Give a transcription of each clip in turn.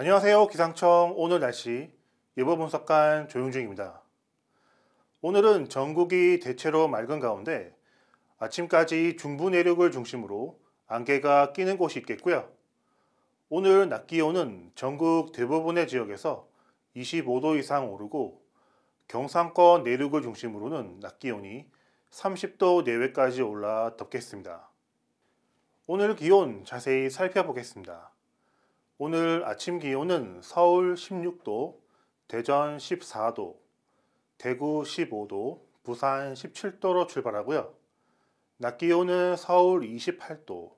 안녕하세요. 기상청 오늘 날씨 예보 분석관 조용중입니다. 오늘은 전국이 대체로 맑은 가운데 아침까지 중부 내륙을 중심으로 안개가 끼는 곳이 있겠고요. 오늘 낮 기온은 전국 대부분의 지역에서 25도 이상 오르고 경상권 내륙을 중심으로는 낮 기온이 30도 내외까지 올라 덥겠습니다. 오늘 기온 자세히 살펴보겠습니다. 오늘 아침 기온은 서울 16도, 대전 14도, 대구 15도, 부산 17도로 출발하고요. 낮 기온은 서울 28도,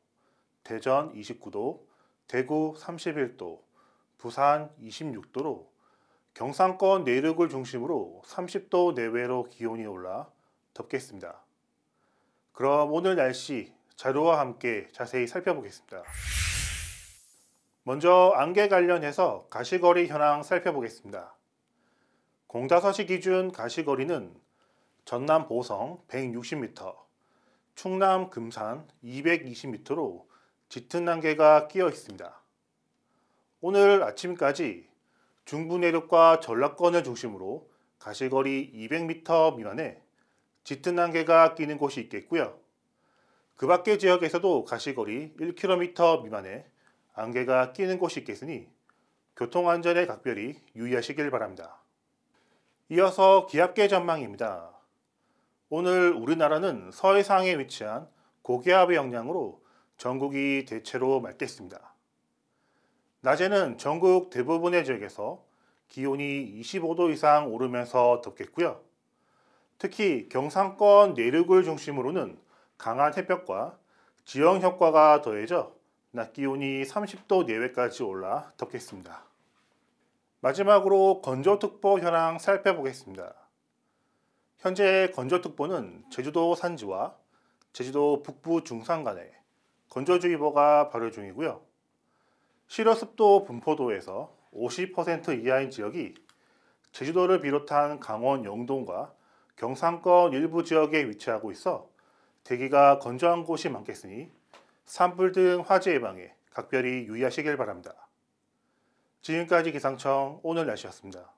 대전 29도, 대구 31도, 부산 26도로 경상권 내륙을 중심으로 30도 내외로 기온이 올라 덥겠습니다. 그럼 오늘 날씨 자료와 함께 자세히 살펴보겠습니다. 먼저 안개 관련해서 가시거리 현황 살펴보겠습니다. 공다서시 기준 가시거리는 전남 보성 160m, 충남 금산 220m로 짙은 안개가 끼어 있습니다. 오늘 아침까지 중부 내륙과 전라권을 중심으로 가시거리 200m 미만에 짙은 안개가 끼는 곳이 있겠고요. 그 밖의 지역에서도 가시거리 1km 미만에 안개가 끼는 곳이 있겠으니 교통안전에 각별히 유의하시길 바랍니다. 이어서 기압계 전망입니다. 오늘 우리나라는 서해상에 위치한 고기압의 영향으로 전국이 대체로 맑겠습니다. 낮에는 전국 대부분의 지역에서 기온이 25도 이상 오르면서 덥겠고요. 특히 경상권 내륙을 중심으로는 강한 태볕과 지형 효과가 더해져 낮 기온이 30도 내외까지 올라 덥겠습니다. 마지막으로 건조특보 현황 살펴보겠습니다. 현재 건조특보는 제주도 산지와 제주도 북부 중산 간에 건조주의보가 발효 중이고요. 실어습도 분포도에서 50% 이하인 지역이 제주도를 비롯한 강원 영동과 경상권 일부 지역에 위치하고 있어 대기가 건조한 곳이 많겠으니 산불 등 화재 예방에 각별히 유의하시길 바랍니다. 지금까지 기상청 오늘 날씨였습니다.